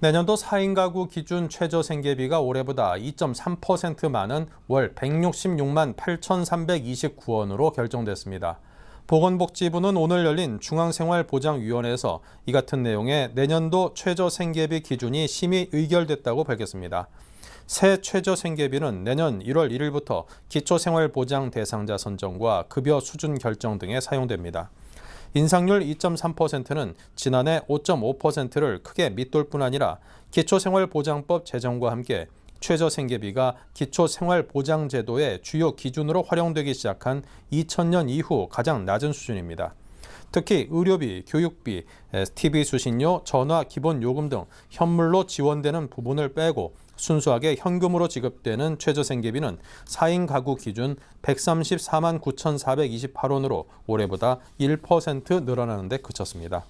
내년도 4인 가구 기준 최저 생계비가 올해보다 2.3% 많은 월 166만 8,329원으로 결정됐습니다. 보건복지부는 오늘 열린 중앙생활보장위원회에서 이 같은 내용의 내년도 최저 생계비 기준이 심의 의결됐다고 밝혔습니다. 새 최저 생계비는 내년 1월 1일부터 기초생활보장 대상자 선정과 급여 수준 결정 등에 사용됩니다. 인상률 2.3%는 지난해 5.5%를 크게 밑돌 뿐 아니라 기초생활보장법 제정과 함께 최저생계비가 기초생활보장제도의 주요 기준으로 활용되기 시작한 2000년 이후 가장 낮은 수준입니다. 특히 의료비, 교육비, TV 수신료, 전화 기본 요금 등 현물로 지원되는 부분을 빼고 순수하게 현금으로 지급되는 최저생계비는 4인 가구 기준 134만 9,428원으로 올해보다 1% 늘어나는 데 그쳤습니다.